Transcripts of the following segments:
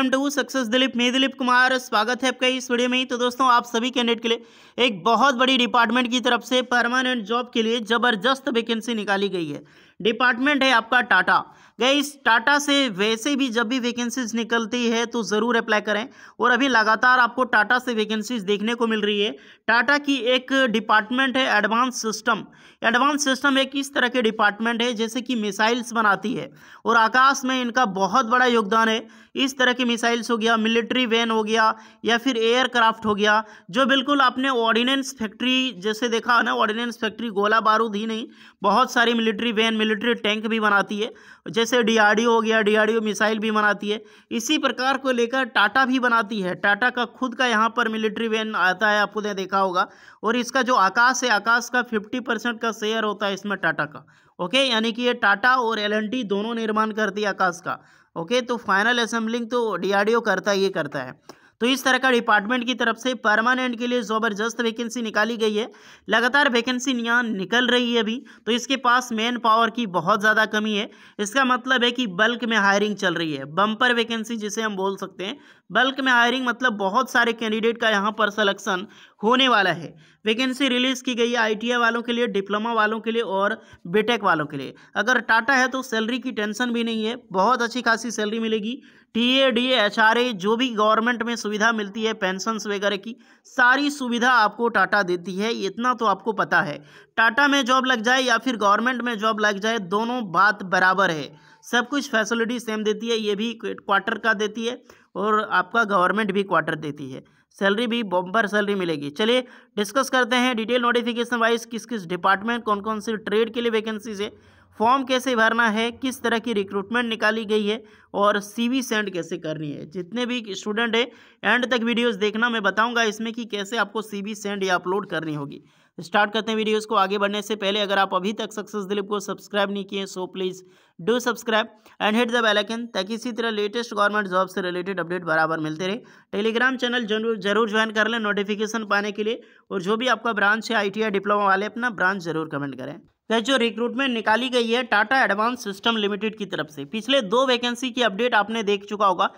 welcome to success Dilip मैं दिलीप कुमार स्वागत है आपका इस वीडियो में ही तो दोस्तों आप सभी कैंडिडेट के लिए एक बहुत बड़ी डिपार्टमेंट की तरफ से परमानेंट जॉब के लिए ज़बरदस्त वैकेंसी निकाली गई है डिपार्टमेंट है आपका टाटा गई टाटा से वैसे भी जब भी वैकेंसीज निकलती है तो ज़रूर अप्लाई करें और अभी लगातार आपको टाटा से वैकेंसीज देखने को मिल रही है टाटा की एक डिपार्टमेंट है एडवांस सिस्टम एडवांस सिस्टम एक इस तरह के डिपार्टमेंट है जैसे कि मिसाइल्स बनाती है और आकाश में इनका बहुत बड़ा योगदान है इस तरह के मिसाइल्स हो गया मिलिट्री वैन हो गया या फिर एयरक्राफ्ट हो गया जो बिल्कुल आपने ऑर्डिनेंस फैक्ट्री जैसे देखा ना ऑर्डिनेंस फैक्ट्री गोला बारूद ही नहीं बहुत सारी मिलिट्री वैन मिल मिलिट्री टैंक भी बनाती है जैसे डीआरडीओ हो गया डीआरडीओ मिसाइल भी बनाती है इसी प्रकार को लेकर टाटा भी बनाती है टाटा का खुद का यहाँ पर मिलिट्री वैन आता है आपको ने देखा होगा और इसका जो आकाश है आकाश का फिफ्टी परसेंट का शेयर होता है इसमें टाटा का ओके यानी कि ये टाटा और एल दोनों निर्माण करती है आकाश का ओके तो फाइनल असेंबलिंग तो डी करता ही करता है तो इस तरह का डिपार्टमेंट की तरफ से परमानेंट के लिए ज़बरदस्त वैकेंसी निकाली गई है लगातार वैकेंसी यहाँ निकल रही है अभी तो इसके पास मैन पावर की बहुत ज़्यादा कमी है इसका मतलब है कि बल्क में हायरिंग चल रही है बम्पर वैकेंसी जिसे हम बोल सकते हैं बल्क में हायरिंग मतलब बहुत सारे कैंडिडेट का यहाँ पर सलेक्शन होने वाला है वैकेंसी रिलीज़ की गई है आईटीआई वालों के लिए डिप्लोमा वालों के लिए और बीटेक वालों के लिए अगर टाटा है तो सैलरी की टेंशन भी नहीं है बहुत अच्छी खासी सैलरी मिलेगी T A D H R A जो भी गवर्नमेंट में सुविधा मिलती है पेंशनस वगैरह की सारी सुविधा आपको टाटा देती है इतना तो आपको पता है टाटा में जॉब लग जाए या फिर गवर्नमेंट में जॉब लग जाए दोनों बात बराबर है सब कुछ फैसिलिटी सेम देती है ये भी क्वार्टर का देती है और आपका गवर्नमेंट भी क्वार्टर देती है सैलरी भी बम्पर सैलरी मिलेगी चलिए डिस्कस करते हैं डिटेल नोटिफिकेशन वाइज किस किस डिपार्टमेंट कौन कौन सी ट्रेड के लिए वैकेंसीज है फॉर्म कैसे भरना है किस तरह की रिक्रूटमेंट निकाली गई है और सीवी सेंड कैसे करनी है जितने भी स्टूडेंट है एंड तक वीडियोस देखना मैं बताऊंगा इसमें कि कैसे आपको सीवी सेंड या अपलोड करनी होगी स्टार्ट करते हैं वीडियोस को आगे बढ़ने से पहले अगर आप अभी तक सक्सेस दिलीप को सब्सक्राइब नहीं किए so please do subscribe and hit the bell icon ताकि इसी तरह लेटेस्ट गवर्नमेंट जॉब से रिलेटेड अपडेट बराबर मिलते रहे टेलीग्राम चैनल जरूर जरूर ज्वाइन कर लें नोटिफिकेशन पाने के लिए और जो भी आपका ब्रांच है आई डिप्लोमा वाले अपना ब्रांच जरूर कमेंट करें वह जो रिक्रूटमेंट निकाली गई है टाटा एडवांस सिस्टम लिमिटेड की तरफ से पिछले दो वैकेंसी की अपडेट आपने देख चुका होगा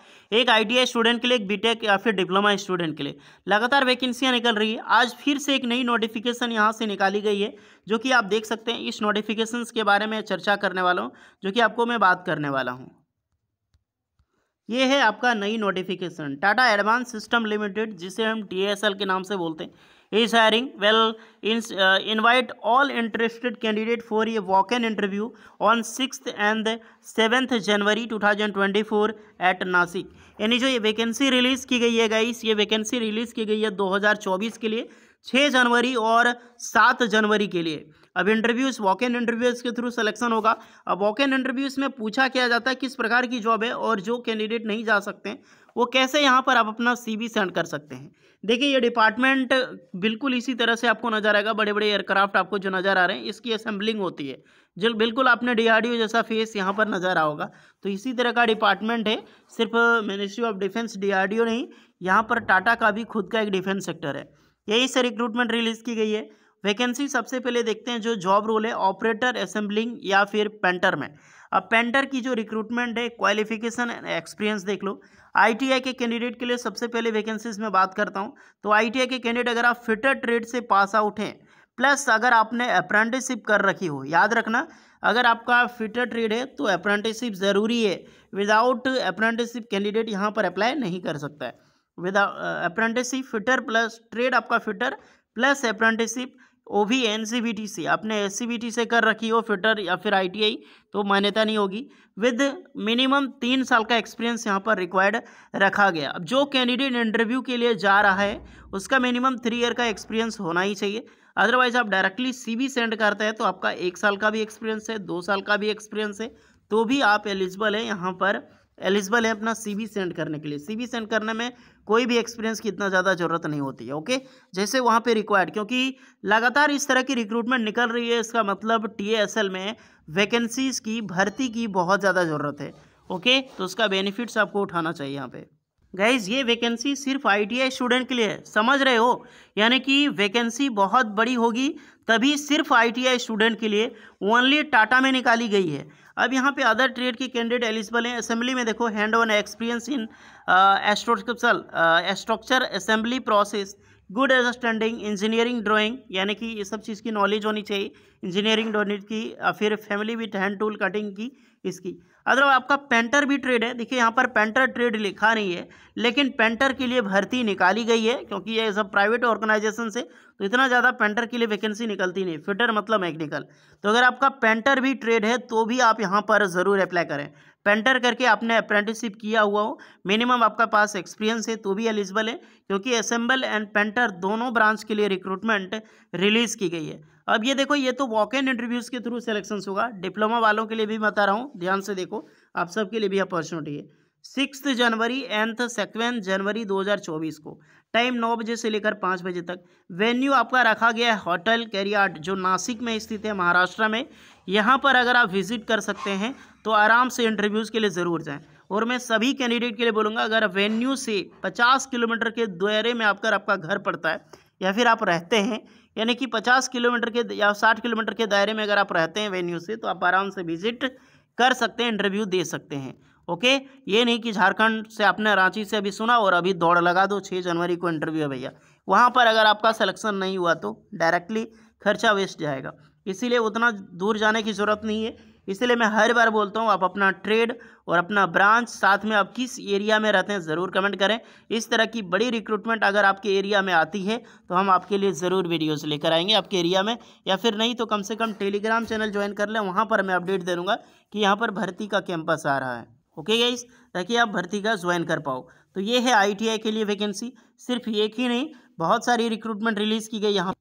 एक आईटीआई स्टूडेंट के लिए एक बीटेक या फिर डिप्लोमा स्टूडेंट के लिए लगातार वैकेंसियां निकल रही है आज फिर से एक नई नोटिफिकेशन यहाँ से निकाली गई है जो कि आप देख सकते हैं इस नोटिफिकेशन के बारे में चर्चा करने वाला हूँ जो कि आपको मैं बात करने वाला हूँ ये है आपका नई notification Tata advance system limited जिसे हम टी के नाम से बोलते हैं is hiring well in invite all interested candidate for ये walk in interview on six and seventh January two thousand twenty four at Nashik यानी जो ये वैकेंसी रिलीज की गई है गाइस ये वैकेंसी रिलीज की गई है दो हज़ार चौबीस के लिए छः जनवरी और सात जनवरी के लिए अब इंटरव्यूज वॉक इन इंटरव्यूज के थ्रू सिलेक्शन होगा अब वॉक इन इंटरव्यूज में पूछा किया जाता है किस प्रकार की जॉब है और जो कैंडिडेट नहीं जा सकते हैं वो कैसे यहाँ पर आप अपना सीवी सेंड कर सकते हैं देखिए ये डिपार्टमेंट बिल्कुल इसी तरह से आपको नजर आएगा बड़े बड़े एयरक्राफ्ट आपको जो नज़र आ रहे हैं इसकी असेंबलिंग होती है जो बिल्कुल आपने डीआरडीओ जैसा फेस यहाँ पर नज़र आ होगा तो इसी तरह का डिपार्टमेंट है सिर्फ मिनिस्ट्री ऑफ डिफेंस डी नहीं यहाँ पर टाटा का भी खुद का एक डिफेंस सेक्टर है यही से रिक्रूटमेंट रिलीज़ की गई है वैकेंसी सबसे पहले देखते हैं जो जॉब रोल है ऑपरेटर असेंबलिंग या फिर पेंटर में अब पेंटर की जो रिक्रूटमेंट है क्वालिफिकेशन एक्सपीरियंस देख लो आईटीआई के कैंडिडेट के लिए सबसे पहले वैकेंसीज में बात करता हूँ तो आईटीआई के कैंडिडेट अगर आप फिटर ट्रेड से पास आउट हैं प्लस अगर आपने अप्रेंटिसशिप कर रखी हो याद रखना अगर आपका फिटर ट्रेड है तो अप्रेंटिसशिप ज़रूरी है विदाउट अप्रेंटिसशिप कैंडिडेट यहाँ पर अप्लाई नहीं कर सकता है without apprenticeship fitter plus trade आपका फिटर प्लस अप्रेंटिसशिप ओ भी एन सी बी टी से आपने एस सी बी टी से कर रखी हो फिटर या फिर आई टी आई तो मान्यता नहीं होगी विद मिनिमम तीन साल का एक्सपीरियंस यहाँ पर रिक्वायर्ड रखा गया अब जो कैंडिडेट इंटरव्यू के लिए जा रहा है उसका मिनिमम थ्री ईयर का एक्सपीरियंस होना ही चाहिए अदरवाइज आप डायरेक्टली सी बी सेंड करते हैं तो आपका एक साल का भी एक्सपीरियंस है दो साल का भी एक्सपीरियंस है तो भी आप एलिजिबल हैं यहाँ पर एलिजिबल है अपना बी सेंड करने के लिए बी सेंड करने में कोई भी एक्सपीरियंस की इतना ज़्यादा ज़रूरत नहीं होती है ओके जैसे वहाँ पे रिक्वायर्ड क्योंकि लगातार इस तरह की रिक्रूटमेंट निकल रही है इसका मतलब टीएएसएल में वैकेंसीज़ की भर्ती की बहुत ज़्यादा ज़रूरत है ओके तो उसका बेनिफिट्स आपको उठाना चाहिए यहाँ पर गाइज ये वैकेंसी सिर्फ आई स्टूडेंट के लिए है समझ रहे हो यानी कि वैकेंसी बहुत बड़ी होगी तभी सिर्फ आई स्टूडेंट के लिए ओनली टाटा में निकाली गई है अब यहाँ पे अदर ट्रेड के कैंडिडेट एलिजिबल हैं असेंबली में देखो hand on experience in structural structure assembly process good understanding engineering drawing यानी कि ये सब चीज़ की नॉलेज होनी चाहिए इंजीनियरिंग ड्रॉइंग की uh, फिर familiar with hand tool cutting की इसकी अदरवाइज आपका पेंटर भी ट्रेड है देखिए यहाँ पर पेंटर ट्रेड लिखा नहीं है लेकिन पेंटर के लिए भर्ती निकाली गई है क्योंकि ये सब प्राइवेट ऑर्गेनाइजेशन से तो इतना ज़्यादा पेंटर के लिए वैकेंसी निकलती नहीं फिटर मतलब मैकेनिकल तो अगर आपका पेंटर भी ट्रेड है तो भी आप यहाँ पर ज़रूर अप्लाई करें पेंटर करके आपने अप्रेंटिसशिप किया हुआ हो मिनिमम आपका पास एक्सपीरियंस है तो भी एलिजिबल है क्योंकि असेंबल एंड पेंटर दोनों ब्रांच के लिए रिक्रूटमेंट रिलीज़ की गई है अब ये देखो ये तो वॉक इन इंटरव्यूज़ के थ्रू सिलेक्शन होगा डिप्लोमा वालों के लिए भी बता रहा हूँ ध्यान से देखो आप सबके लिए भी अपॉर्चुनिटी है सिक्स जनवरी एंथ सेक्वेंस जनवरी 2024 को टाइम नौ बजे से लेकर पाँच बजे तक वेन्यू आपका रखा गया है होटल कैरियाड जो नासिक में स्थित है महाराष्ट्र में यहाँ पर अगर आप विजिट कर सकते हैं तो आराम से इंटरव्यूज़ के लिए ज़रूर जाएँ और मैं सभी कैंडिडेट के लिए बोलूँगा अगर वेन्यू से पचास किलोमीटर के दायरे में आपका आपका घर पड़ता है या फिर आप रहते हैं यानी कि पचास किलोमीटर के या साठ किलोमीटर के दायरे में अगर आप रहते हैं वेन्यू से तो आप आराम से विजिट कर सकते हैं इंटरव्यू दे सकते हैं ओके ये नहीं कि झारखंड से आपने रांची से अभी सुना और अभी दौड़ लगा दो छः जनवरी को इंटरव्यू है भैया वहाँ पर अगर आपका सिलेक्शन नहीं हुआ तो डायरेक्टली खर्चा वेस्ट जाएगा इसीलिए उतना दूर जाने की ज़रूरत नहीं है इसलिए मैं हर बार बोलता हूँ आप अपना ट्रेड और अपना ब्रांच साथ में आप किस एरिया में रहते हैं ज़रूर कमेंट करें इस तरह की बड़ी रिक्रूटमेंट अगर आपके एरिया में आती है तो हम आपके लिए ज़रूर वीडियोस लेकर आएंगे आपके एरिया में या फिर नहीं तो कम से कम टेलीग्राम चैनल ज्वाइन कर लें वहाँ पर मैं अपडेट दे दूँगा कि यहाँ पर भर्ती का कैंपस आ रहा है ओके गई ताकि आप भर्ती का ज्वाइन कर पाओ तो ये है आई के लिए वैकेंसी सिर्फ एक ही नहीं बहुत सारी रिक्रूटमेंट रिलीज़ की गई यहाँ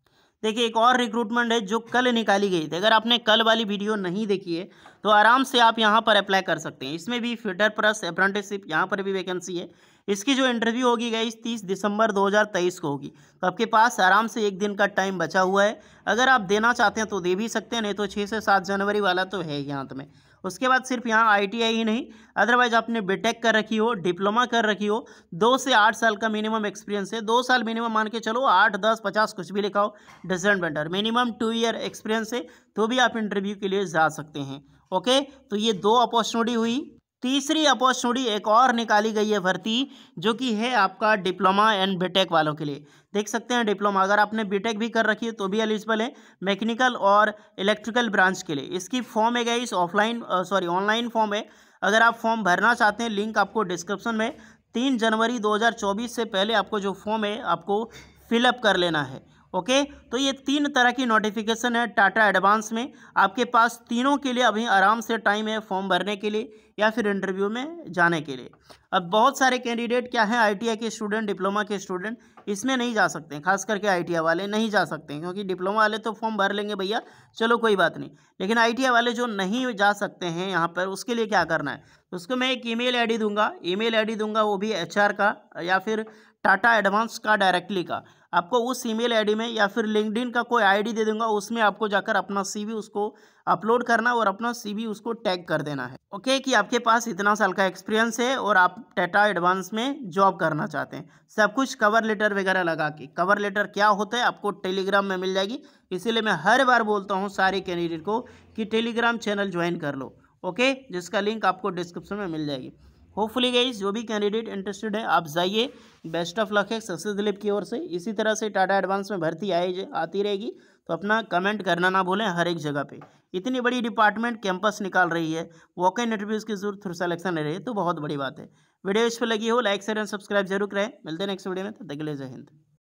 देखिए एक और रिक्रूटमेंट है जो कल निकाली गई थी अगर आपने कल वाली वीडियो नहीं देखी है तो आराम से आप यहाँ पर अप्लाई कर सकते हैं इसमें भी फिटर प्लस अप्रेंटिसशिप यहाँ पर भी वैकेंसी है इसकी जो इंटरव्यू होगी गई तीस दिसंबर 2023 को होगी तो आपके पास आराम से एक दिन का टाइम बचा हुआ है अगर आप देना चाहते हैं तो दे भी सकते हैं नहीं तो छः से सात जनवरी वाला तो है ही हाथ में उसके बाद सिर्फ यहाँ आईटीआई ही नहीं अदरवाइज आपने बीटेक कर रखी हो डिप्लोमा कर रखी हो दो से आठ साल का मिनिमम एक्सपीरियंस है दो साल मिनिमम मान के चलो आठ दस पचास कुछ भी लिखाओ डिजेंट बेटर बेंडर मिनिमम टू ईयर एक्सपीरियंस है तो भी आप इंटरव्यू के लिए जा सकते हैं ओके तो ये दो अपॉर्चुनिटी हुई तीसरी अपॉर्चुनिटी एक और निकाली गई है भर्ती जो कि है आपका डिप्लोमा एंड बीटेक वालों के लिए देख सकते हैं डिप्लोमा अगर आपने बीटेक भी कर रखी है तो भी एलिजिबल है मैकेनिकल और इलेक्ट्रिकल ब्रांच के लिए इसकी फॉर्म है गई ऑफलाइन सॉरी ऑनलाइन फॉर्म है अगर आप फॉर्म भरना चाहते हैं लिंक आपको डिस्क्रिप्शन में तीन जनवरी दो से पहले आपको जो फॉर्म है आपको फिलअप कर लेना है ओके तो ये तीन तरह की नोटिफिकेशन है टाटा एडवांस में आपके पास तीनों के लिए अभी आराम से टाइम है फॉर्म भरने के लिए या फिर इंटरव्यू में जाने के लिए अब बहुत सारे कैंडिडेट क्या हैं आईटीआई के स्टूडेंट डिप्लोमा के स्टूडेंट इसमें नहीं जा सकते हैं खास करके आई वाले नहीं जा सकते हैं क्योंकि डिप्लोमा वाले तो फॉर्म भर लेंगे भैया चलो कोई बात नहीं लेकिन आई वाले जो नहीं जा सकते हैं यहाँ पर उसके लिए क्या करना है तो उसको मैं एक ईमेल आईडी दूंगा ईमेल आईडी दूंगा वो भी एचआर का या फिर टाटा एडवांस का डायरेक्टली का आपको उस ईमेल आईडी में या फिर लिंकडिन का कोई आईडी दे दूंगा उसमें आपको जाकर अपना सीवी उसको अपलोड करना और अपना सीवी उसको टैग कर देना है ओके कि आपके पास इतना साल का एक्सपीरियंस है और आप टाटा एडवांस में जॉब करना चाहते हैं सब कुछ कवर लेटर वगैरह लगा के कवर लेटर क्या होता है आपको टेलीग्राम में मिल जाएगी इसीलिए मैं हर बार बोलता हूँ सारे कैंडिडेट को कि टेलीग्राम चैनल ज्वाइन कर लो ओके जिसका लिंक आपको डिस्क्रिप्शन में मिल जाएगी होपफुली गई जो भी कैंडिडेट इंटरेस्टेड है आप जाइए बेस्ट ऑफ लक है सक्सेस दिलीप की ओर से इसी तरह से टाटा एडवांस में भर्ती आई आती रहेगी तो अपना कमेंट करना ना भूलें हर एक जगह पे इतनी बड़ी डिपार्टमेंट कैंपस निकाल रही है वॉक इन इंटरव्यूज़ की जरूरत थ्रू सेलेक्शन रहे तो बहुत बड़ी बात है वीडियो इस पर लगी हो लाइक शेयर एंड सब्सक्राइब जरूर करें मिलते हैं नेक्स्ट वीडियो में तो देख के जय हिंद